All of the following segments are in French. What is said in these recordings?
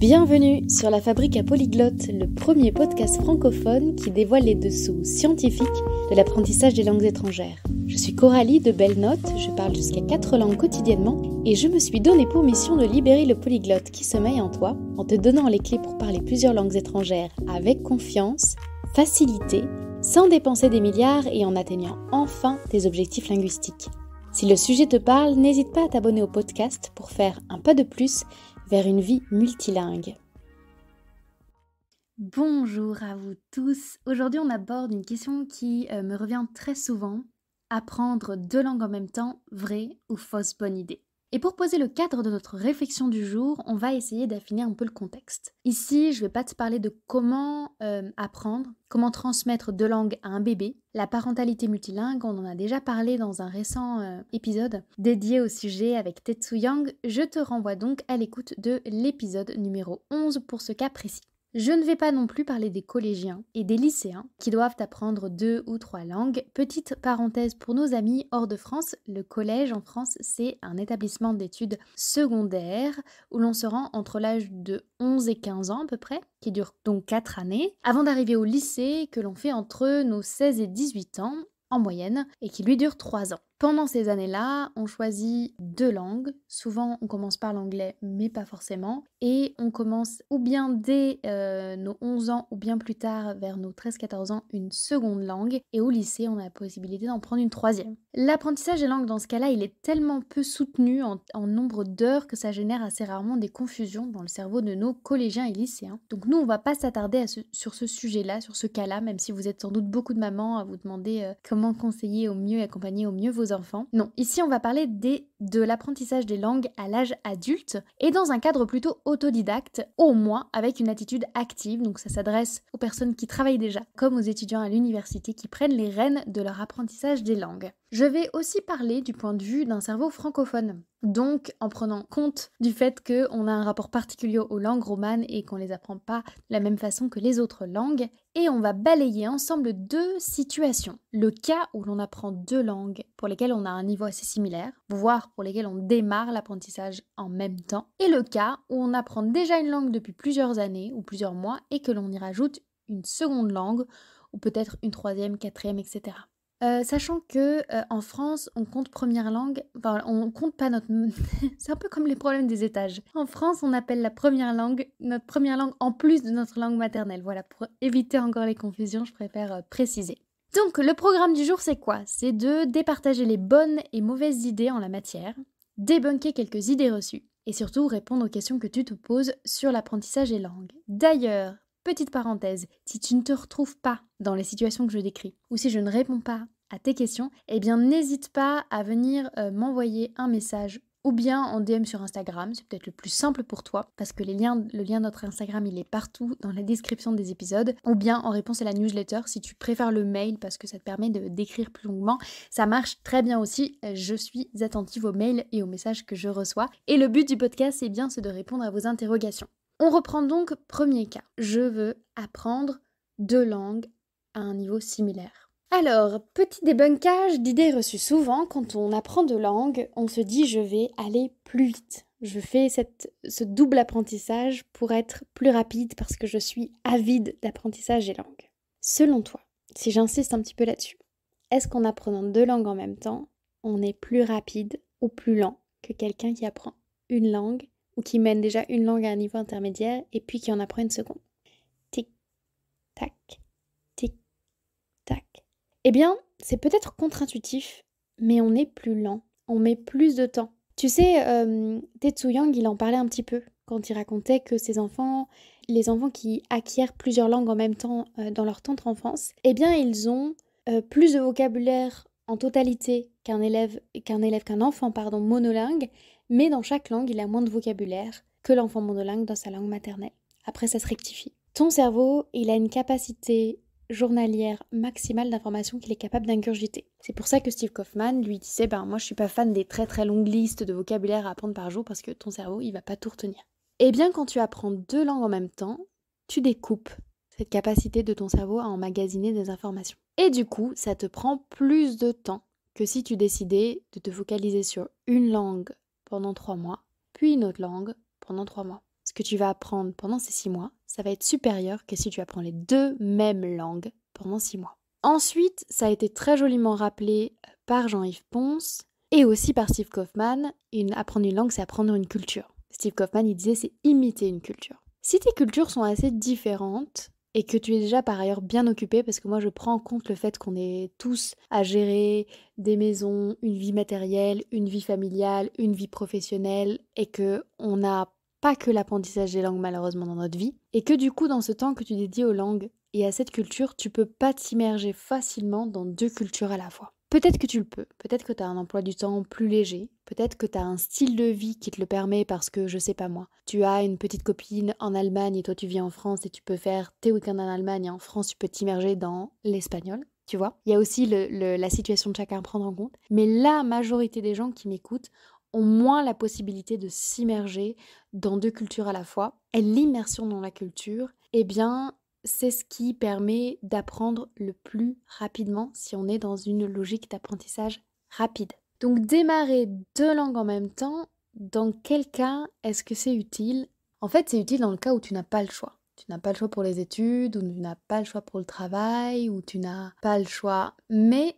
Bienvenue sur La Fabrique à Polyglotte, le premier podcast francophone qui dévoile les dessous scientifiques de l'apprentissage des langues étrangères. Je suis Coralie de Belle Note, je parle jusqu'à 4 langues quotidiennement et je me suis donné pour mission de libérer le polyglotte qui sommeille en toi en te donnant les clés pour parler plusieurs langues étrangères avec confiance, facilité, sans dépenser des milliards et en atteignant enfin tes objectifs linguistiques. Si le sujet te parle, n'hésite pas à t'abonner au podcast pour faire un pas de plus vers une vie multilingue. Bonjour à vous tous. Aujourd'hui, on aborde une question qui euh, me revient très souvent. Apprendre deux langues en même temps, vraie ou fausse bonne idée et pour poser le cadre de notre réflexion du jour, on va essayer d'affiner un peu le contexte. Ici, je ne vais pas te parler de comment euh, apprendre, comment transmettre deux langues à un bébé. La parentalité multilingue, on en a déjà parlé dans un récent euh, épisode dédié au sujet avec Tetsu Je te renvoie donc à l'écoute de l'épisode numéro 11 pour ce cas précis. Je ne vais pas non plus parler des collégiens et des lycéens qui doivent apprendre deux ou trois langues. Petite parenthèse pour nos amis hors de France, le collège en France c'est un établissement d'études secondaires où l'on se rend entre l'âge de 11 et 15 ans à peu près, qui dure donc 4 années, avant d'arriver au lycée que l'on fait entre nos 16 et 18 ans en moyenne et qui lui dure 3 ans. Pendant ces années-là, on choisit deux langues. Souvent, on commence par l'anglais, mais pas forcément. Et on commence ou bien dès euh, nos 11 ans, ou bien plus tard, vers nos 13-14 ans, une seconde langue. Et au lycée, on a la possibilité d'en prendre une troisième. L'apprentissage des langues, dans ce cas-là, il est tellement peu soutenu en, nombre d'heures que ça génère assez rarement des confusions dans le cerveau de nos collégiens et lycéens. Donc nous, on ne va pas s'attarder sur ce sujet-là, sur ce cas-là, même si vous êtes sans doute beaucoup de mamans à vous demander euh, comment conseiller au mieux et accompagner au mieux vos enfants. Non, ici on va parler des, de l'apprentissage des langues à l'âge adulte et dans un cadre plutôt autodidacte, au moins avec une attitude active, donc ça s'adresse aux personnes qui travaillent déjà, comme aux étudiants à l'université qui prennent les rênes de leur apprentissage des langues. Je vais aussi parler du point de vue d'un cerveau francophone. Donc, en prenant compte du fait qu'on a un rapport particulier aux langues romanes et qu'on les apprend pas de la même façon que les autres langues, et on va balayer ensemble deux situations. Le cas où l'on apprend deux langues pour lesquelles on a un niveau assez similaire, voire pour lesquelles on démarre l'apprentissage en même temps, et le cas où on apprend déjà une langue depuis plusieurs années ou plusieurs mois et que l'on y rajoute une seconde langue ou peut-être une troisième, quatrième, etc. Euh, sachant que euh, en France, on compte première langue, enfin, on compte pas notre. c'est un peu comme les problèmes des étages. En France, on appelle la première langue notre première langue en plus de notre langue maternelle. Voilà, pour éviter encore les confusions, je préfère euh, préciser. Donc, le programme du jour, c'est quoi C'est de départager les bonnes et mauvaises idées en la matière, débunker quelques idées reçues et surtout répondre aux questions que tu te poses sur l'apprentissage des langues. D'ailleurs, Petite parenthèse, si tu ne te retrouves pas dans les situations que je décris, ou si je ne réponds pas à tes questions, eh bien n'hésite pas à venir euh, m'envoyer un message ou bien en DM sur Instagram, c'est peut-être le plus simple pour toi, parce que le lien de notre Instagram, il est partout dans la description des épisodes, ou bien en réponse à la newsletter, si tu préfères le mail, parce que ça te permet de d'écrire plus longuement, ça marche très bien aussi, je suis attentive aux mails et aux messages que je reçois, et le but du podcast, c'est eh bien, c'est de répondre à vos interrogations. On reprend donc premier cas. Je veux apprendre deux langues à un niveau similaire. Alors, petit débunkage d'idées reçues. Souvent, quand on apprend deux langues, on se dit je vais aller plus vite. Je fais ce double apprentissage pour être plus rapide parce que je suis avide d'apprentissage des langues. Selon toi, si j'insiste un petit peu là-dessus, est-ce qu'en apprenant deux langues en même temps, on est plus rapide ou plus lent que quelqu'un qui apprend une langue ou qui mène déjà une langue à un niveau intermédiaire et puis qui en apprend une seconde. Tic, tac, tic, tac. Eh bien, c'est peut-être contre-intuitif, mais on est plus lent, on met plus de temps. Tu sais, euh, Tetsuyang, il en parlait un petit peu quand il racontait que ses enfants, les enfants qui acquièrent plusieurs langues en même temps euh, dans leur tendre enfance, eh bien, ils ont euh, plus de vocabulaire en totalité qu'un élève qu'un élève qu'un enfant pardon monolingue mais dans chaque langue, il a moins de vocabulaire que l'enfant monolingue dans sa langue maternelle. Après, ça se rectifie. Ton cerveau, il a une capacité journalière maximale d'informations qu'il est capable d'ingurgiter. C'est pour ça que Steve Kaufman lui disait ben moi je suis pas fan des très très longues listes de vocabulaire à apprendre par jour parce que ton cerveau il va pas tout retenir. Eh bien quand tu apprends deux langues en même temps, tu découpes cette capacité de ton cerveau à emmagasiner des informations. Et du coup, ça te prend plus de temps que si tu décidais de te focaliser sur une langue pendant trois mois, puis une autre langue pendant trois mois. Ce que tu vas apprendre pendant ces six mois, ça va être supérieur que si tu apprends les deux mêmes langues pendant six mois. Ensuite, ça a été très joliment rappelé par Jean-Yves Ponce et aussi par Steve Kaufman. apprendre une langue, c'est apprendre une culture. Steve Kaufman, il disait, c'est imiter une culture. Si tes cultures sont assez différentes, et que tu es déjà par ailleurs bien occupé, parce que moi je prends en compte le fait qu'on est tous à gérer des maisons, une vie matérielle, une vie familiale, une vie professionnelle, et que on n'a pas que l'apprentissage des langues malheureusement dans notre vie, et que du coup dans ce temps que tu dédies aux langues et à cette culture, tu peux pas t'immerger facilement dans deux cultures à la fois. Peut-être que tu le peux, peut-être que tu as un emploi du temps plus léger, peut-être que tu as un style de vie qui te le permet parce que, je sais pas moi, tu as une petite copine en Allemagne et toi tu vis en France et tu peux faire tes week en Allemagne et en France tu peux t'immerger dans l'espagnol, tu vois. Il y a aussi la situation de chacun à prendre en compte. Mais la majorité des gens qui m'écoutent ont moins la possibilité de s'immerger dans deux cultures à la fois. Et l'immersion dans la culture, eh bien, c'est ce qui permet d'apprendre le plus rapidement si on est dans une logique d'apprentissage rapide. Donc démarrer deux langues en même temps, dans quel cas est-ce que c'est utile En fait, c'est utile dans le cas où tu n'as pas le choix. Tu n'as pas le choix pour les études, ou tu n'as pas le choix pour le travail, ou tu n'as pas le choix. Mais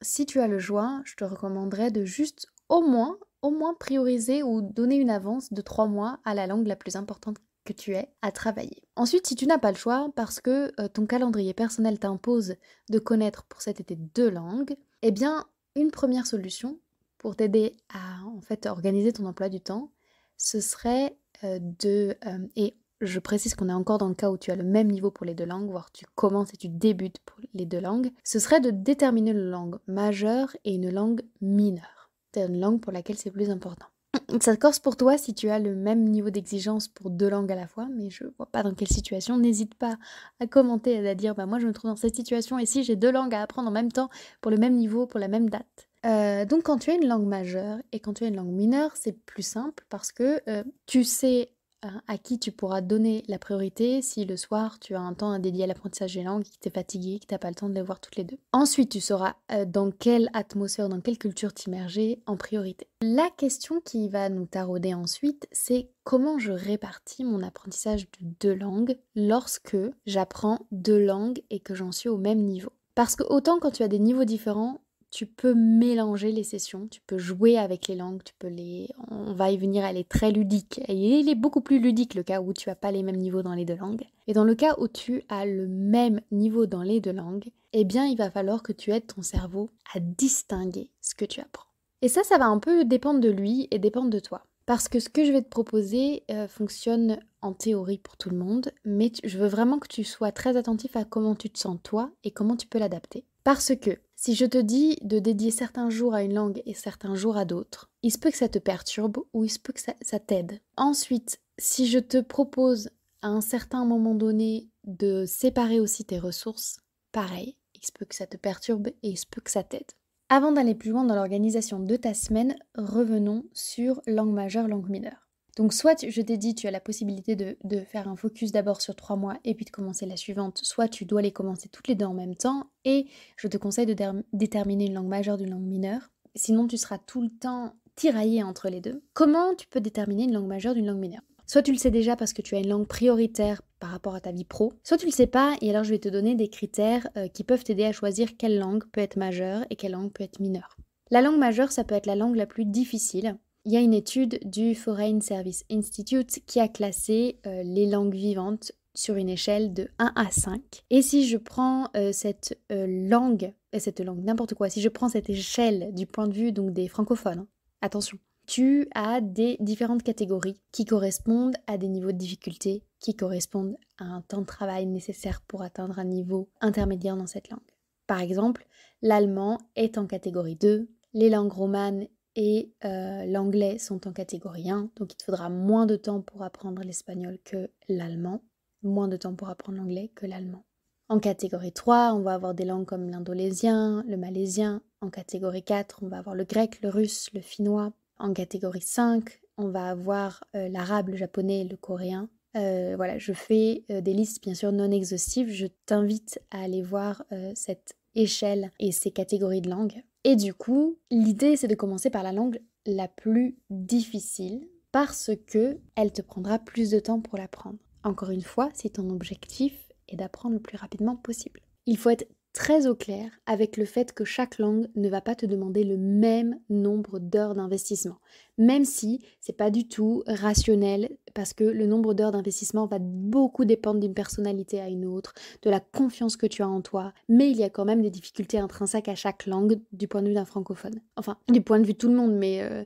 si tu as le choix, je te recommanderais de juste au moins, au moins prioriser ou donner une avance de trois mois à la langue la plus importante que tu es à travailler. Ensuite, si tu n'as pas le choix, parce que euh, ton calendrier personnel t'impose de connaître pour cet été deux langues, eh bien, une première solution pour t'aider à en fait organiser ton emploi du temps, ce serait euh, de euh, et je précise qu'on est encore dans le cas où tu as le même niveau pour les deux langues, voire tu commences et tu débutes pour les deux langues, ce serait de déterminer une langue majeure et une langue mineure. C'est une langue pour laquelle c'est plus important. ça corse pour toi si tu as le même niveau d'exigence pour deux langues à la fois, mais je vois pas dans quelle situation. N'hésite pas à commenter et à dire bah moi je me trouve dans cette situation et si j'ai deux langues à apprendre en même temps pour le même niveau, pour la même date. Euh, donc quand tu as une langue majeure et quand tu as une langue mineure, c'est plus simple parce que euh, tu sais Hein, à qui tu pourras donner la priorité si le soir tu as un temps à dédier à l'apprentissage des langues, que tu es fatigué, que tu n'as pas le temps de les voir toutes les deux. Ensuite, tu sauras euh, dans quelle atmosphère, dans quelle culture t'immerger en priorité. La question qui va nous tarauder ensuite, c'est comment je répartis mon apprentissage de deux langues lorsque j'apprends deux langues et que j'en suis au même niveau. Parce que autant quand tu as des niveaux différents, tu peux mélanger les sessions, tu peux jouer avec les langues, tu peux les... On va y venir, elle est très ludique. Et il est beaucoup plus ludique le cas où tu n'as pas les mêmes niveaux dans les deux langues. Et dans le cas où tu as le même niveau dans les deux langues, eh bien il va falloir que tu aides ton cerveau à distinguer ce que tu apprends. Et ça, ça va un peu dépendre de lui et dépendre de toi. Parce que ce que je vais te proposer euh, fonctionne en théorie pour tout le monde, mais je veux vraiment que tu sois très attentif à comment tu te sens toi et comment tu peux l'adapter. Parce que si je te dis de dédier certains jours à une langue et certains jours à d'autres, il se peut que ça te perturbe ou il se peut que ça, t'aide. Ensuite, si je te propose à un certain moment donné de séparer aussi tes ressources, pareil, il se peut que ça te perturbe et il se peut que ça t'aide. Avant d'aller plus loin dans l'organisation de ta semaine, revenons sur langue majeure, langue mineure. Donc soit je t'ai dit tu as la possibilité de, faire un focus d'abord sur trois mois et puis de commencer la suivante, soit tu dois les commencer toutes les deux en même temps et je te conseille de déterminer une langue majeure d'une langue mineure, sinon tu seras tout le temps tiraillé entre les deux. Comment tu peux déterminer une langue majeure d'une langue mineure Soit tu le sais déjà parce que tu as une langue prioritaire par rapport à ta vie pro, soit tu le sais pas et alors je vais te donner des critères euh, qui peuvent t'aider à choisir quelle langue peut être majeure et quelle langue peut être mineure. La langue majeure, ça peut être la langue la plus difficile, il y a une étude du Foreign Service Institute qui a classé euh, les langues vivantes sur une échelle de 1 à 5. Et si je prends euh, cette euh, langue, cette langue, n'importe quoi, si je prends cette échelle du point de vue donc des francophones, hein, attention, tu as des différentes catégories qui correspondent à des niveaux de difficulté, qui correspondent à un temps de travail nécessaire pour atteindre un niveau intermédiaire dans cette langue. Par exemple, l'allemand est en catégorie 2, les langues romanes et euh, l'anglais sont en catégorie 1, donc il te faudra moins de temps pour apprendre l'espagnol que l'allemand, moins de temps pour apprendre l'anglais que l'allemand. En catégorie 3, on va avoir des langues comme l'indonésien, le malaisien. En catégorie 4, on va avoir le grec, le russe, le finnois. En catégorie 5, on va avoir euh, l'arabe, le japonais, le coréen. Euh, voilà, je fais des listes bien sûr non exhaustives. Je t'invite à aller voir cette échelle et ces catégories de langues. Et du coup, l'idée c'est de commencer par la langue la plus difficile parce que elle te prendra plus de temps pour l'apprendre. Encore une fois, si ton objectif est d'apprendre le plus rapidement possible. Il faut être très au clair avec le fait que chaque langue ne va pas te demander le même nombre d'heures d'investissement, même si c'est pas du tout rationnel parce que le nombre d'heures d'investissement va beaucoup dépendre d'une personnalité à une autre, de la confiance que tu as en toi, mais il y a quand même des difficultés intrinsèques à chaque langue du point de vue d'un francophone. Enfin, du point de vue de tout le monde, mais euh,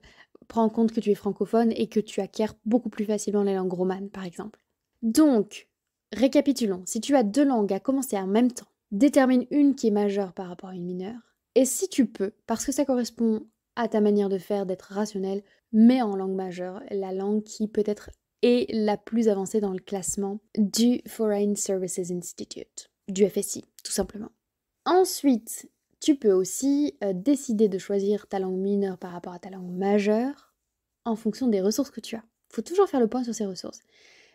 prends en compte que tu es francophone et que tu acquiers beaucoup plus facilement les langues romanes par exemple. Donc, récapitulons, si tu as deux langues à commencer en même temps détermine une qui est majeure par rapport à une mineure. Et si tu peux, parce que ça correspond à ta manière de faire, d'être rationnel, mets en langue majeure la langue qui peut-être est la plus avancée dans le classement du Foreign Services Institute, du FSI, tout simplement. Ensuite, tu peux aussi euh, décider de choisir ta langue mineure par rapport à ta langue majeure en fonction des ressources que tu as. Faut toujours faire le point sur ces ressources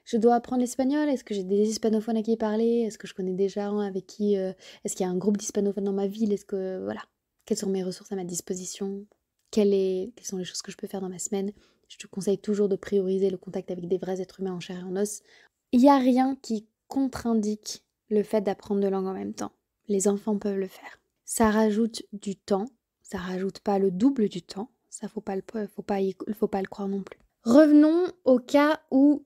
je dois apprendre l'espagnol Est-ce que j'ai des hispanophones à qui parler Est-ce que je connais déjà gens avec qui euh, Est-ce qu'il y a un groupe d'hispanophones dans ma ville Est-ce que voilà Quelles sont mes ressources à ma disposition Quelles sont les choses que je peux faire dans ma semaine Je te conseille toujours de prioriser le contact avec des vrais êtres humains en chair et en os. Il n'y a rien qui contre-indique le fait d'apprendre deux langues en même temps. Les enfants peuvent le faire. Ça rajoute du temps. Ça rajoute pas le double du temps. Ça faut pas le faut pas faut pas le croire non plus. Revenons au cas où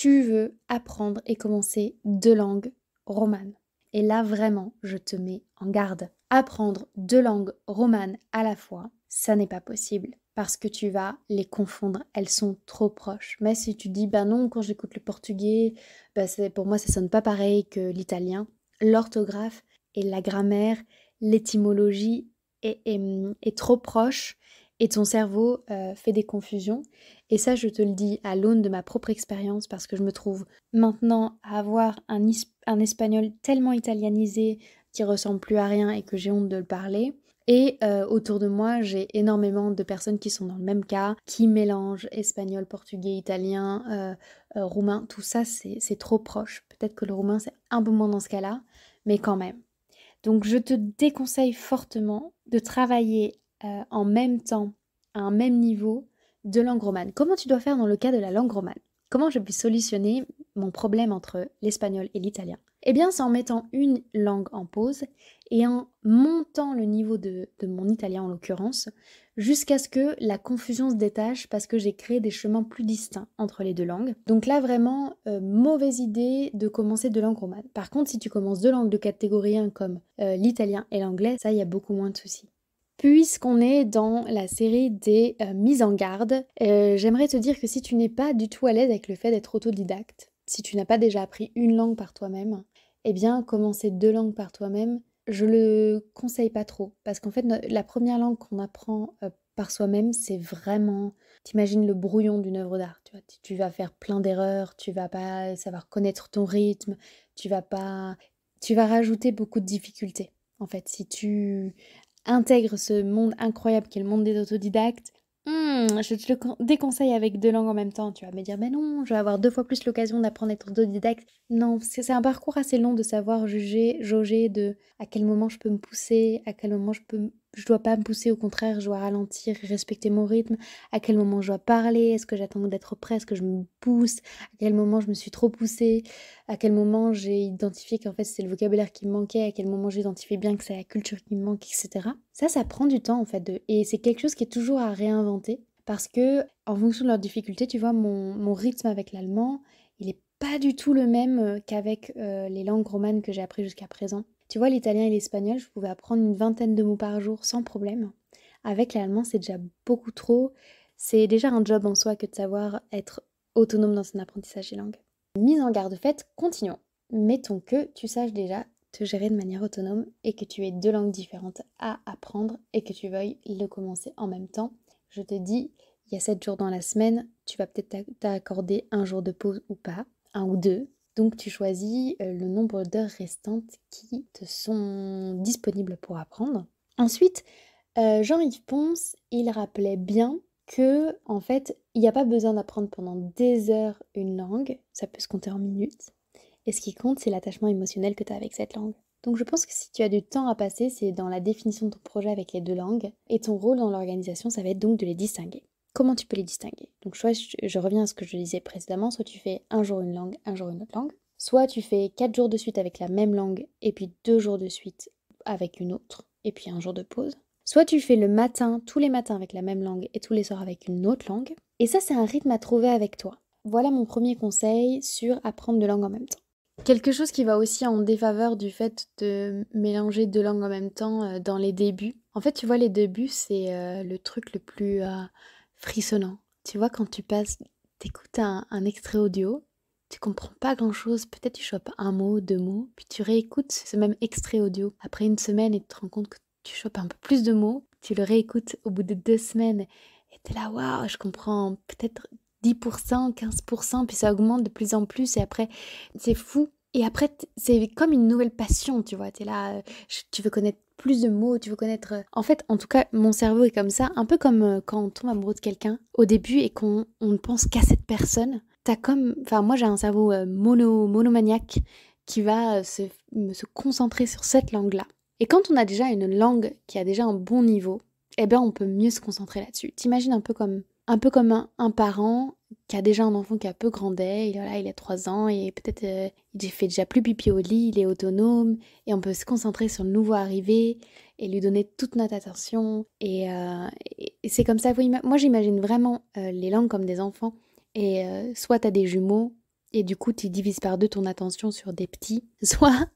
tu veux apprendre et commencer deux langues romanes. Et là, vraiment, je te mets en garde. Apprendre deux langues romanes à la fois, ça n'est pas possible parce que tu vas les confondre, elles sont trop proches. Mais si tu dis, ben non, quand j'écoute le portugais, ben pour moi ça sonne pas pareil que l'italien, l'orthographe et la grammaire, l'étymologie est, trop proche et son cerveau euh, fait des confusions. Et ça, je te le dis à l'aune de ma propre expérience parce que je me trouve maintenant à avoir un, espagnol tellement italianisé qui ressemble plus à rien et que j'ai honte de le parler. Et euh, autour de moi, j'ai énormément de personnes qui sont dans le même cas, qui mélangent espagnol, portugais, italien, euh, roumain. Tout ça, c'est trop proche. Peut-être que le roumain, c'est un peu moins dans ce cas-là, mais quand même. Donc je te déconseille fortement de travailler euh, en même temps, à un même niveau, de langue romane. Comment tu dois faire dans le cas de la langue romane Comment je puis solutionner mon problème entre l'espagnol et l'italien Eh bien, c'est en mettant une langue en pause et en montant le niveau de, mon italien en l'occurrence, jusqu'à ce que la confusion se détache parce que j'ai créé des chemins plus distincts entre les deux langues. Donc là, vraiment, euh, mauvaise idée de commencer de langue romane. Par contre, si tu commences deux langues de catégorie 1 comme euh, l'italien et l'anglais, ça, il y a beaucoup moins de soucis. Puisqu'on est dans la série des euh, mises en garde, euh, j'aimerais te dire que si tu n'es pas du tout à l'aise avec le fait d'être autodidacte, si tu n'as pas déjà appris une langue par toi-même, eh bien commencer deux langues par toi-même, je le conseille pas trop. Parce qu'en fait, la première langue qu'on apprend euh, par soi-même, c'est vraiment. T'imagines le brouillon d'une œuvre d'art. Tu, tu vas faire plein d'erreurs, tu vas pas savoir connaître ton rythme, tu vas pas. Tu vas rajouter beaucoup de difficultés. En fait, si tu intègre ce monde incroyable qui est le monde des autodidactes, hmm, je te le déconseille avec deux langues en même temps. Tu vas me dire, mais non, je vais avoir deux fois plus l'occasion d'apprendre à être autodidacte. Non, c'est un parcours assez long de savoir juger, jauger de à quel moment je peux me pousser, à quel moment je peux je dois pas me pousser, au contraire, je dois ralentir respecter mon rythme. À quel moment je dois parler Est-ce que j'attends d'être prêt Est-ce que je me pousse À quel moment je me suis trop poussée À quel moment j'ai identifié qu'en fait c'est le vocabulaire qui me manquait À quel moment j'ai identifié bien que c'est la culture qui me manque, etc. Ça, ça prend du temps en fait. De... Et c'est quelque chose qui est toujours à réinventer parce que, en fonction de leurs difficultés, tu vois, mon, rythme avec l'allemand, il est pas du tout le même euh, qu'avec euh, les langues romanes que j'ai appris jusqu'à présent. Tu vois, l'italien et l'espagnol, je pouvais apprendre une vingtaine de mots par jour sans problème. Avec l'allemand, c'est déjà beaucoup trop. C'est déjà un job en soi que de savoir être autonome dans son apprentissage des langues. Mise en garde faite, continuons. Mettons que tu saches déjà te gérer de manière autonome et que tu aies deux langues différentes à apprendre et que tu veuilles le commencer en même temps. Je te dis, il y a sept jours dans la semaine, tu vas peut-être t'accorder un jour de pause ou pas, un ou deux, donc tu choisis euh, le nombre d'heures restantes qui te sont disponibles pour apprendre. Ensuite, euh, Jean-Yves Ponce, il rappelait bien que en fait, il n'y a pas besoin d'apprendre pendant des heures une langue, ça peut se compter en minutes. Et ce qui compte, c'est l'attachement émotionnel que tu as avec cette langue. Donc je pense que si tu as du temps à passer, c'est dans la définition de ton projet avec les deux langues, et ton rôle dans l'organisation, ça va être donc de les distinguer comment tu peux les distinguer Donc, je, reviens à ce que je disais précédemment, soit tu fais un jour une langue, un jour une autre langue, soit tu fais quatre jours de suite avec la même langue et puis deux jours de suite avec une autre et puis un jour de pause. Soit tu fais le matin, tous les matins avec la même langue et tous les soirs avec une autre langue. Et ça, c'est un rythme à trouver avec toi. Voilà mon premier conseil sur apprendre deux langues en même temps. Quelque chose qui va aussi en défaveur du fait de mélanger deux langues en même temps euh, dans les débuts. En fait, tu vois, les débuts, c'est euh, le truc le plus, euh, frissonnant. Tu vois, quand tu passes, t'écoutes un, extrait audio, tu comprends pas grand chose, peut-être tu chopes un mot, deux mots, puis tu réécoutes ce même extrait audio après une semaine et tu te rends compte que tu chopes un peu plus de mots, tu le réécoutes au bout de deux semaines et t'es là, waouh, je comprends peut-être 10%, 15%, puis ça augmente de plus en plus et après, c'est fou. Et après, c'est comme une nouvelle passion, tu vois. Tu es là, euh, tu veux connaître plus de mots, tu veux connaître. Euh, en fait, en tout cas, mon cerveau est comme ça, un peu comme euh, quand on tombe amoureux de quelqu'un au début et qu'on ne pense qu'à cette personne. T'as comme, enfin, moi j'ai un cerveau euh, mono, monomaniaque qui va se, concentrer sur cette langue-là. Et quand on a déjà une langue qui a déjà un bon niveau, eh ben, on peut mieux se concentrer là-dessus. T'imagines un peu comme un peu comme un, parent qui a déjà un enfant qui a peu grandi, il, voilà, il a 3 ans et peut-être euh, il fait déjà plus pipi au lit, il est autonome et on peut se concentrer sur le nouveau arrivé et lui donner toute notre attention. Et, euh, c'est comme ça, moi j'imagine vraiment euh, les langues comme des enfants. Et soit tu as des jumeaux, et du coup, tu divises par deux ton attention sur des petits. Soit,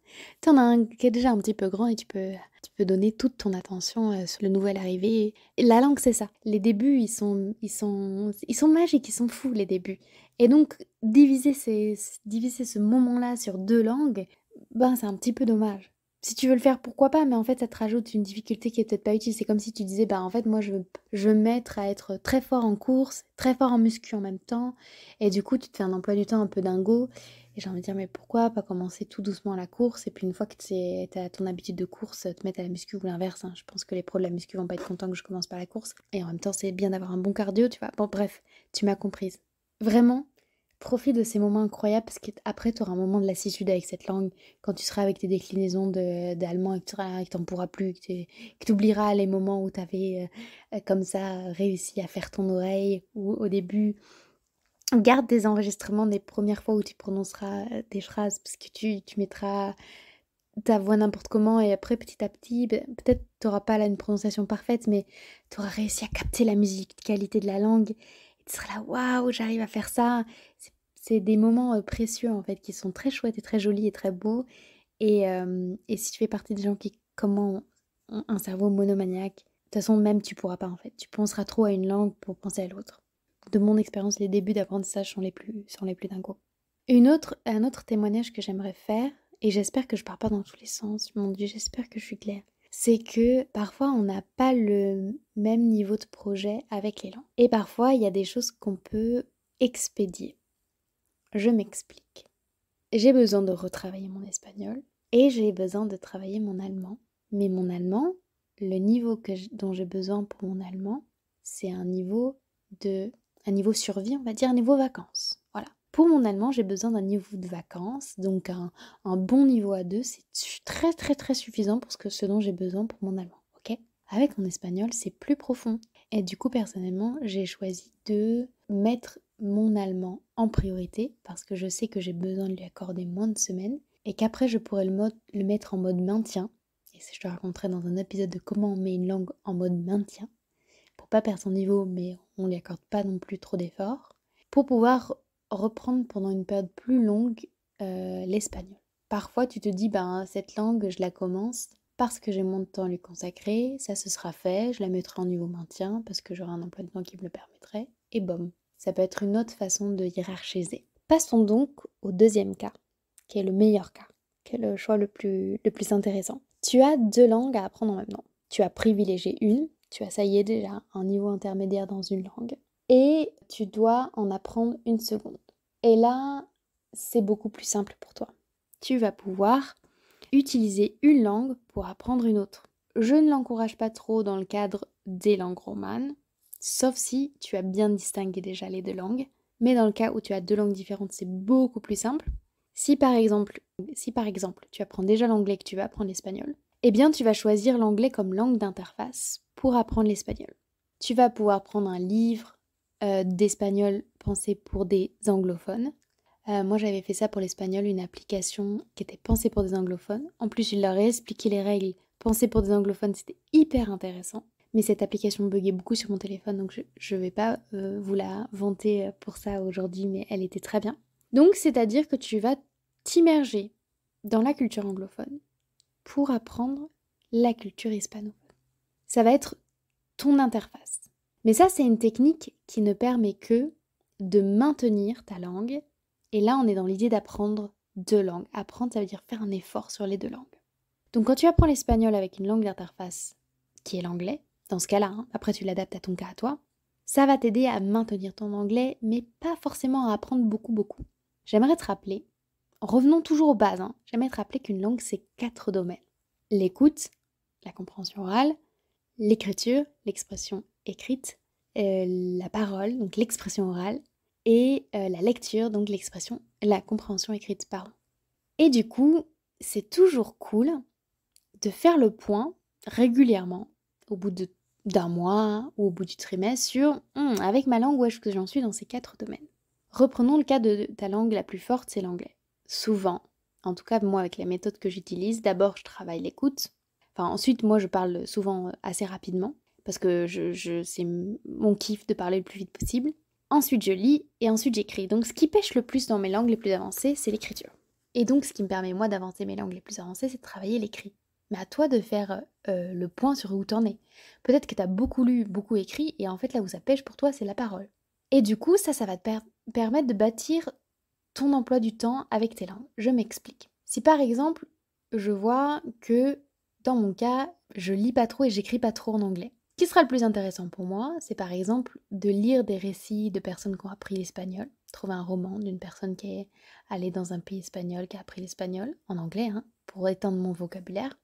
tu en as un qui est déjà un petit peu grand et tu peux, tu peux donner toute ton attention euh, sur le nouvel arrivé. la langue, c'est ça. Les débuts, ils sont, ils, sont, ils sont magiques, ils sont fous, les débuts. Et donc, diviser, diviser ce moment-là sur deux langues, ben, c'est un petit peu dommage si tu veux le faire, pourquoi pas, mais en fait, ça te rajoute une difficulté qui est peut-être pas utile. C'est comme si tu disais, bah en fait, moi, je veux, je mettre à être très fort en course, très fort en muscu en même temps, et du coup, tu te fais un emploi du temps un peu dingo. Et j'ai envie de dire, mais pourquoi pas commencer tout doucement la course, et puis une fois que tu as ton habitude de course, te mettre à la muscu ou l'inverse. Hein. Je pense que les pros de la muscu vont pas être contents que je commence par la course, et en même temps, c'est bien d'avoir un bon cardio, tu vois. Bon, bref, tu m'as comprise. Vraiment, profite de ces moments incroyables parce qu'après, tu auras un moment de lassitude avec cette langue quand tu seras avec tes déclinaisons d'allemand et que tu n'en pourras plus, que tu oublieras les moments où tu avais euh, euh, comme ça réussi à faire ton oreille ou au début. Garde des enregistrements des premières fois où tu prononceras euh, des phrases parce que tu, tu mettras ta voix n'importe comment et après petit à petit, ben, peut-être tu n'auras pas là une prononciation parfaite, mais tu auras réussi à capter la musique, qualité de la langue tu seras là, waouh, j'arrive à faire ça. C'est des moments euh, précieux en fait qui sont très chouettes et très jolis et très beaux. Euh, et, si tu fais partie des gens qui, comment, ont un cerveau monomaniaque, de toute façon, même tu pourras pas en fait. Tu penseras trop à une langue pour penser à l'autre. De mon expérience, les débuts d'apprentissage sont les plus, sont les plus dingos. Une autre, un autre témoignage que j'aimerais faire, et j'espère que je pars pas dans tous les sens, mon Dieu, j'espère que je suis claire c'est que parfois on n'a pas le même niveau de projet avec l'élan. Et parfois il y a des choses qu'on peut expédier. Je m'explique. J'ai besoin de retravailler mon espagnol et j'ai besoin de travailler mon allemand. Mais mon allemand, le niveau dont j'ai besoin pour mon allemand, c'est un niveau de un niveau survie, on va dire un niveau vacances. Pour mon allemand, j'ai besoin d'un niveau de vacances, donc un, bon niveau à deux, c'est très très très suffisant pour ce, que, ce dont j'ai besoin pour mon allemand, ok Avec mon espagnol, c'est plus profond. Et du coup, personnellement, j'ai choisi de mettre mon allemand en priorité parce que je sais que j'ai besoin de lui accorder moins de semaines et qu'après je pourrais le, mettre en mode maintien. Et si je te raconterai dans un épisode de comment on met une langue en mode maintien pour pas perdre son niveau, mais on lui accorde pas non plus trop d'efforts pour pouvoir reprendre pendant une période plus longue euh, l'espagnol. Parfois, tu te dis, ben, cette langue, je la commence parce que j'ai mon temps à lui consacrer, ça se sera fait, je la mettrai en niveau maintien parce que j'aurai un emploi de temps qui me le permettrait, et bon, Ça peut être une autre façon de hiérarchiser. Passons donc au deuxième cas, qui est le meilleur cas, qui est le choix le plus, le plus intéressant. Tu as deux langues à apprendre en même temps. Tu as privilégié une, tu as ça y est déjà un niveau intermédiaire dans une langue, et tu dois en apprendre une seconde. Et là, c'est beaucoup plus simple pour toi. Tu vas pouvoir utiliser une langue pour apprendre une autre. Je ne l'encourage pas trop dans le cadre des langues romanes, sauf si tu as bien distingué déjà les deux langues. Mais dans le cas où tu as deux langues différentes, c'est beaucoup plus simple. Si par exemple, si par exemple tu apprends déjà l'anglais que tu vas apprendre l'espagnol, eh bien tu vas choisir l'anglais comme langue d'interface pour apprendre l'espagnol. Tu vas pouvoir prendre un livre, euh, d'espagnol pensé pour des anglophones. Euh, moi, j'avais fait ça pour l'espagnol, une application qui était pensée pour des anglophones. En plus, je leur ai expliqué les règles pensées pour des anglophones, c'était hyper intéressant. Mais cette application buguait beaucoup sur mon téléphone, donc je ne vais pas euh, vous la vanter pour ça aujourd'hui, mais elle était très bien. Donc, c'est-à-dire que tu vas t'immerger dans la culture anglophone pour apprendre la culture hispanophone. Ça va être ton interface. Mais ça, c'est une technique qui ne permet que de maintenir ta langue. Et là, on est dans l'idée d'apprendre deux langues. Apprendre, ça veut dire faire un effort sur les deux langues. Donc quand tu apprends l'espagnol avec une langue d'interface qui est l'anglais, dans ce cas-là, hein, après tu l'adaptes à ton cas à toi, ça va t'aider à maintenir ton anglais, mais pas forcément à apprendre beaucoup, beaucoup. J'aimerais te rappeler, revenons toujours aux bases, hein, j'aimerais te rappeler qu'une langue, c'est quatre domaines. L'écoute, la compréhension orale, l'écriture, l'expression écrite, euh, la parole, donc l'expression orale, et euh, la lecture, donc l'expression, la compréhension écrite, par Et du coup, c'est toujours cool de faire le point régulièrement, au bout d'un mois ou au bout du trimestre, sur hum, avec ma langue, où est-ce que j'en suis dans ces quatre domaines. Reprenons le cas de ta langue la plus forte, c'est l'anglais. Souvent, en tout cas moi avec la méthode que j'utilise, d'abord je travaille l'écoute, enfin ensuite moi je parle souvent euh, assez rapidement, parce que je, c'est mon kiff de parler le plus vite possible. Ensuite, je lis et ensuite j'écris. Donc, ce qui pêche le plus dans mes langues les plus avancées, c'est l'écriture. Et donc, ce qui me permet, moi, d'avancer mes langues les plus avancées, c'est de travailler l'écrit. Mais à toi de faire euh, le point sur où t'en es. Peut-être que t'as beaucoup lu, beaucoup écrit, et en fait, là où ça pêche pour toi, c'est la parole. Et du coup, ça, ça va te permettre de bâtir ton emploi du temps avec tes langues. Je m'explique. Si par exemple, je vois que dans mon cas, je lis pas trop et j'écris pas trop en anglais, qui sera le plus intéressant pour moi, c'est par exemple de lire des récits de personnes qui ont appris l'espagnol, trouver un roman d'une personne qui est allée dans un pays espagnol, qui a appris l'espagnol, en anglais, hein, pour étendre mon vocabulaire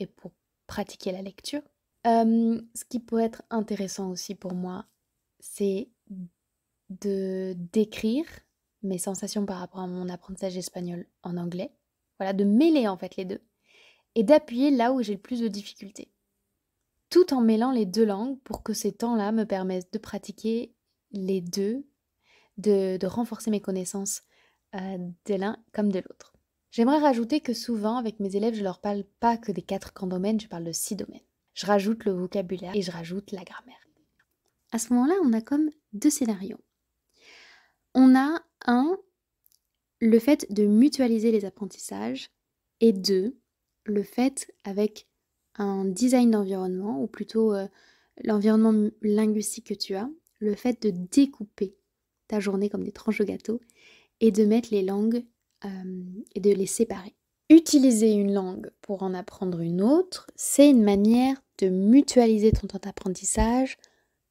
et pour pratiquer la lecture. ce qui peut être intéressant aussi pour moi, c'est de décrire mes sensations par rapport à mon apprentissage espagnol en anglais. Voilà, de mêler en fait les deux et d'appuyer là où j'ai le plus de difficultés tout en mêlant les deux langues pour que ces temps-là me permettent de pratiquer les deux, de, renforcer mes connaissances euh, de l'un comme de l'autre. J'aimerais rajouter que souvent, avec mes élèves, je leur parle pas que des quatre grands domaines, je parle de six domaines. Je rajoute le vocabulaire et je rajoute la grammaire. À ce moment-là, on a comme deux scénarios. On a un, le fait de mutualiser les apprentissages, et deux, le fait avec un design d'environnement, ou plutôt euh, l'environnement linguistique que tu as, le fait de découper ta journée comme des tranches de gâteau et de mettre les langues euh, et de les séparer. Utiliser une langue pour en apprendre une autre, c'est une manière de mutualiser ton temps d'apprentissage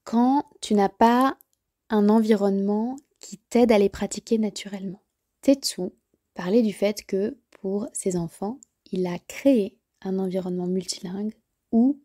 quand tu n'as pas un environnement qui t'aide à les pratiquer naturellement. Tetsu parlait du fait que pour ses enfants, il a créé un environnement multilingue où,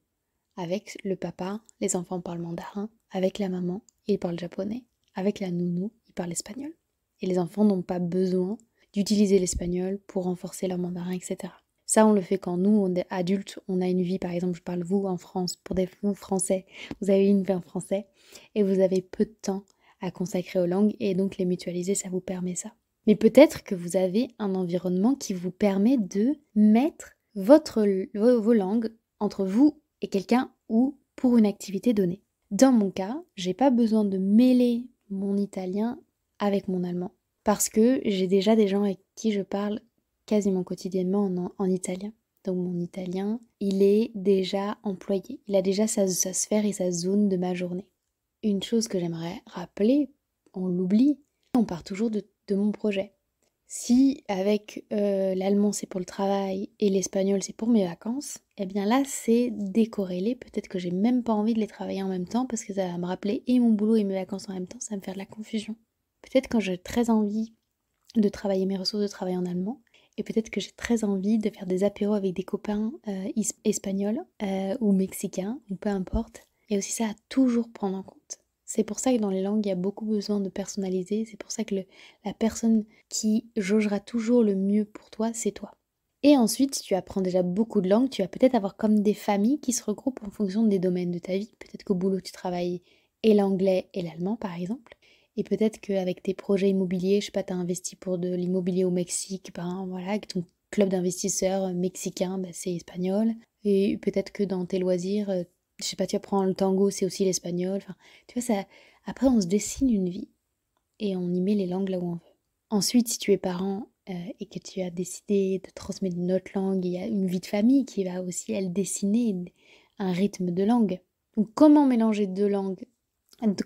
avec le papa, les enfants parlent mandarin, avec la maman, ils parlent japonais, avec la nounou, ils parlent espagnol. Et les enfants n'ont pas besoin d'utiliser l'espagnol pour renforcer leur mandarin, etc. Ça, on le fait quand nous, on est adultes, on a une vie, par exemple, je parle vous en France, pour des fonds français, vous avez une vie en français et vous avez peu de temps à consacrer aux langues et donc les mutualiser, ça vous permet ça. Mais peut-être que vous avez un environnement qui vous permet de mettre votre, vos langues entre vous et quelqu'un ou pour une activité donnée. Dans mon cas, j'ai pas besoin de mêler mon italien avec mon allemand parce que j'ai déjà des gens avec qui je parle quasiment quotidiennement en, italien. Donc mon italien, il est déjà employé, il a déjà sa, sphère et sa zone de ma journée. Une chose que j'aimerais rappeler, on l'oublie, on part toujours de mon projet. Si avec euh, l'allemand c'est pour le travail et l'espagnol c'est pour mes vacances, eh bien là c'est décorrélé. Peut-être que j'ai même pas envie de les travailler en même temps parce que ça va me rappeler et mon boulot et mes vacances en même temps, ça va me faire de la confusion. Peut-être quand j'ai très envie de travailler mes ressources de travail en allemand, et peut-être que j'ai très envie de faire des apéros avec des copains euh, espagnols euh, ou mexicains, ou peu importe. Et aussi ça à toujours prendre en compte. C'est pour ça que dans les langues, il y a beaucoup besoin de personnaliser. C'est pour ça que la personne qui jaugera toujours le mieux pour toi, c'est toi. Et ensuite, si tu apprends déjà beaucoup de langues, tu vas peut-être avoir comme des familles qui se regroupent en fonction des domaines de ta vie. Peut-être qu'au boulot, tu travailles et l'anglais et l'allemand, par exemple. Et peut-être qu'avec tes projets immobiliers, je sais pas, tu as investi pour de l'immobilier au Mexique, ben voilà, que ton club d'investisseurs mexicain, ben, c'est espagnol. Et peut-être que dans tes loisirs, euh, je sais pas, tu apprends le tango, c'est aussi l'espagnol. Enfin, tu vois, ça, après, on se dessine une vie et on y met les langues là où on veut. Ensuite, si tu es parent euh, et que tu as décidé de transmettre une autre langue, il y a une vie de famille qui va aussi, elle, dessiner un rythme de langue. Donc, comment mélanger deux langues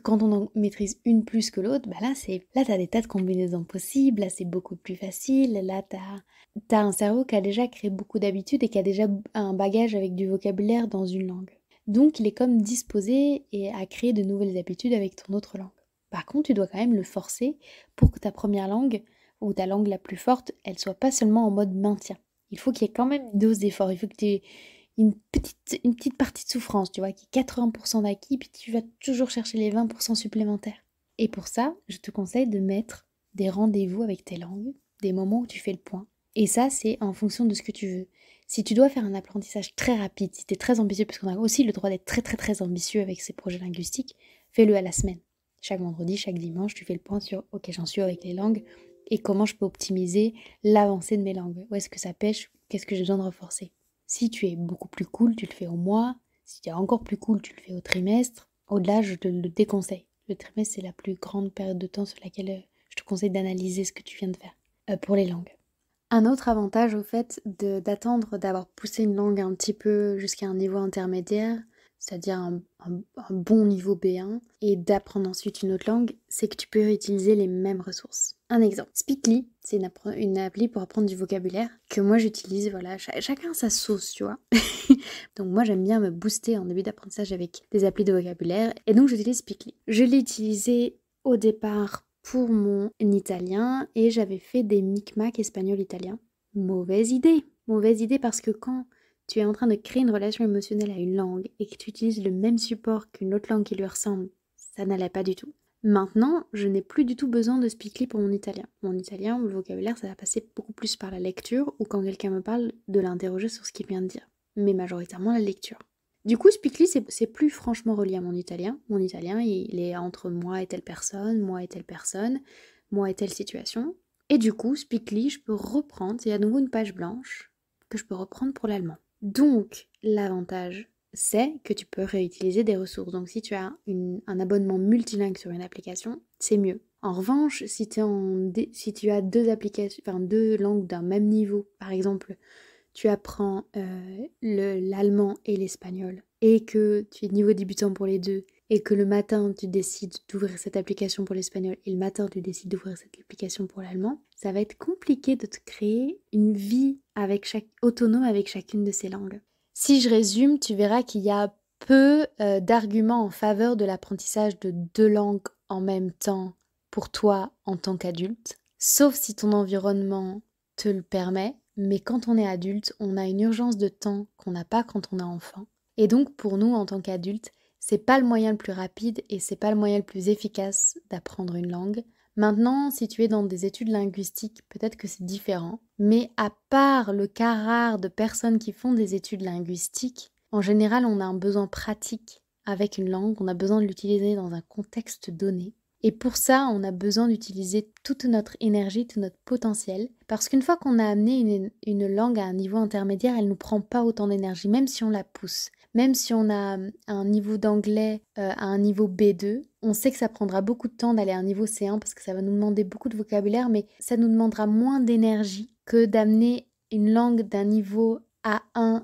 quand on en maîtrise une plus que l'autre, bah là, c'est, là, t'as des tas de combinaisons possibles, là, c'est beaucoup plus facile, là, t'as, as un cerveau qui a déjà créé beaucoup d'habitudes et qui a déjà un bagage avec du vocabulaire dans une langue. Donc il est comme disposé et à créer de nouvelles habitudes avec ton autre langue. Par contre, tu dois quand même le forcer pour que ta première langue ou ta langue la plus forte, elle soit pas seulement en mode maintien. Il faut qu'il y ait quand même une dose d'effort. Il faut que tu aies une petite, une petite partie de souffrance, tu vois, qui est 80% d'acquis, puis tu vas toujours chercher les 20% supplémentaires. Et pour ça, je te conseille de mettre des rendez-vous avec tes langues, des moments où tu fais le point. Et ça, c'est en fonction de ce que tu veux si tu dois faire un apprentissage très rapide, si tu es très ambitieux, parce qu'on a aussi le droit d'être très très très ambitieux avec ces projets linguistiques, fais-le à la semaine. Chaque vendredi, chaque dimanche, tu fais le point sur OK, j'en suis avec les langues et comment je peux optimiser l'avancée de mes langues. Où est-ce que ça pêche Qu'est-ce que j'ai besoin de renforcer Si tu es beaucoup plus cool, tu le fais au mois. Si tu es encore plus cool, tu le fais au trimestre. Au-delà, je te le déconseille. Le trimestre, c'est la plus grande période de temps sur laquelle euh, je te conseille d'analyser ce que tu viens de faire euh, pour les langues. Un autre avantage au fait d'attendre d'avoir poussé une langue un petit peu jusqu'à un niveau intermédiaire, c'est-à-dire un, bon niveau B1, et d'apprendre ensuite une autre langue, c'est que tu peux utiliser les mêmes ressources. Un exemple, Speakly, c'est une, appli pour apprendre du vocabulaire que moi j'utilise, voilà, chacun sa sauce, tu vois. donc moi j'aime bien me booster en début d'apprentissage avec des applis de vocabulaire, et donc j'utilise Speakly. Je l'ai utilisé au départ pour mon italien et j'avais fait des micmacs espagnol-italien. Mauvaise idée Mauvaise idée parce que quand tu es en train de créer une relation émotionnelle à une langue et que tu utilises le même support qu'une autre langue qui lui ressemble, ça n'allait pas du tout. Maintenant, je n'ai plus du tout besoin de Speakly pour mon italien. Mon italien, le vocabulaire, ça va passer beaucoup plus par la lecture ou quand quelqu'un me parle, de l'interroger sur ce qu'il vient de dire, mais majoritairement la lecture. Du coup, Speakly, c'est plus franchement relié à mon italien. Mon italien, il est entre moi et telle personne, moi et telle personne, moi et telle situation. Et du coup, Speakly, je peux reprendre, c'est à nouveau une page blanche que je peux reprendre pour l'allemand. Donc, l'avantage, c'est que tu peux réutiliser des ressources. Donc, si tu as un abonnement multilingue sur une application, c'est mieux. En revanche, si, si tu as deux applications, deux langues d'un même niveau, par exemple, tu apprends euh, l'allemand et l'espagnol et que tu es niveau débutant pour les deux et que le matin tu décides d'ouvrir cette application pour l'espagnol et le matin tu décides d'ouvrir cette application pour l'allemand, ça va être compliqué de te créer une vie avec chaque, autonome avec chacune de ces langues. Si je résume, tu verras qu'il y a peu euh, d'arguments en faveur de l'apprentissage de deux langues en même temps pour toi en tant qu'adulte, sauf si ton environnement te le permet mais quand on est adulte, on a une urgence de temps qu'on n'a pas quand on a enfant. Et donc pour nous en tant qu'adultes, c'est pas le moyen le plus rapide et c'est pas le moyen le plus efficace d'apprendre une langue. Maintenant, si tu es dans des études linguistiques, peut-être que c'est différent, mais à part le cas rare de personnes qui font des études linguistiques, en général, on a un besoin pratique avec une langue, on a besoin de l'utiliser dans un contexte donné. Et pour ça, on a besoin d'utiliser toute notre énergie, tout notre potentiel. Parce qu'une fois qu'on a amené une, langue à un niveau intermédiaire, elle ne nous prend pas autant d'énergie, même si on la pousse. Même si on a euh, un niveau d'anglais euh, à un niveau B2, on sait que ça prendra beaucoup de temps d'aller à un niveau C1 parce que ça va nous demander beaucoup de vocabulaire, mais ça nous demandera moins d'énergie que d'amener une langue d'un niveau A1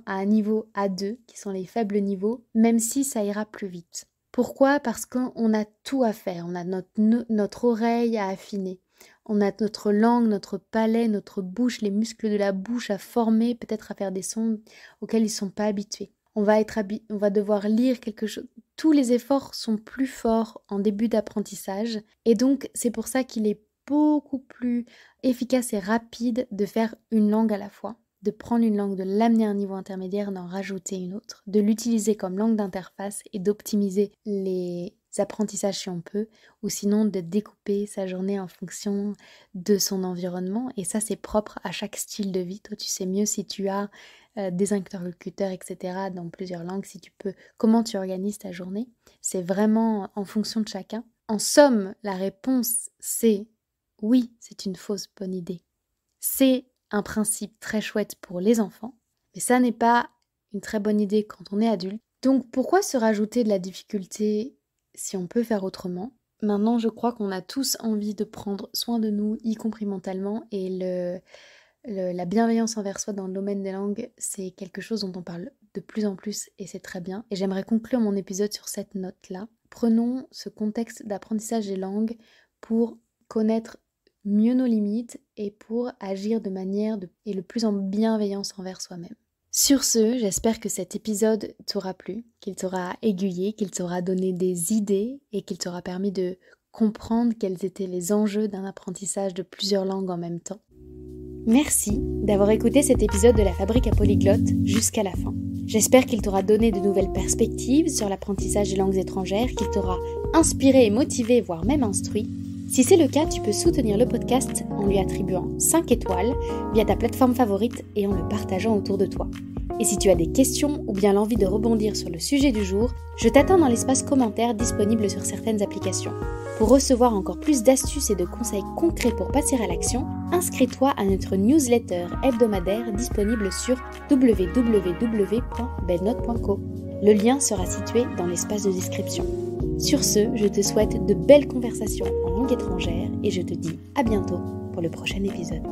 à un niveau A2, qui sont les faibles niveaux, même si ça ira plus vite. Pourquoi Parce qu'on a tout à faire. On a notre, oreille à affiner. On a notre langue, notre palais, notre bouche, les muscles de la bouche à former, peut-être à faire des sons auxquels ils ne sont pas habitués. On va, être on va devoir lire quelque chose. Tous les efforts sont plus forts en début d'apprentissage. Et donc, c'est pour ça qu'il est beaucoup plus efficace et rapide de faire une langue à la fois de prendre une langue, de l'amener à un niveau intermédiaire, d'en rajouter une autre, de l'utiliser comme langue d'interface et d'optimiser les apprentissages si on peut, ou sinon de découper sa journée en fonction de son environnement. Et ça, c'est propre à chaque style de vie. Toi, tu sais mieux si tu as euh, des interlocuteurs, etc., dans plusieurs langues, si tu peux, comment tu organises ta journée. C'est vraiment en fonction de chacun. En somme, la réponse, c'est oui, c'est une fausse bonne idée. C'est un principe très chouette pour les enfants, mais ça n'est pas une très bonne idée quand on est adulte. Donc pourquoi se rajouter de la difficulté si on peut faire autrement Maintenant, je crois qu'on a tous envie de prendre soin de nous, y compris mentalement, et le, la bienveillance envers soi dans le domaine des langues, c'est quelque chose dont on parle de plus en plus et c'est très bien. Et j'aimerais conclure mon épisode sur cette note-là. Prenons ce contexte d'apprentissage des langues pour connaître mieux nos limites et pour agir de manière et le plus en bienveillance envers soi-même. Sur ce, j'espère que cet épisode t'aura plu, qu'il t'aura aiguillé, qu'il t'aura donné des idées et qu'il t'aura permis de comprendre quels étaient les enjeux d'un apprentissage de plusieurs langues en même temps. Merci d'avoir écouté cet épisode de la Fabrique à Polyglotte jusqu'à la fin. J'espère qu'il t'aura donné de nouvelles perspectives sur l'apprentissage des langues étrangères, qu'il t'aura inspiré et motivé, voire même instruit. Si c'est le cas, tu peux soutenir le podcast en lui attribuant 5 étoiles via ta plateforme favorite et en le partageant autour de toi. Et si tu as des questions ou bien l'envie de rebondir sur le sujet du jour, je t'attends dans l'espace commentaire disponible sur certaines applications. Pour recevoir encore plus d'astuces et de conseils concrets pour passer à l'action, inscris-toi à notre newsletter hebdomadaire disponible sur www.belnote.co. Le lien sera situé dans l'espace de description. Sur ce, je te souhaite de belles conversations en langue étrangère et je te dis à bientôt pour le prochain épisode.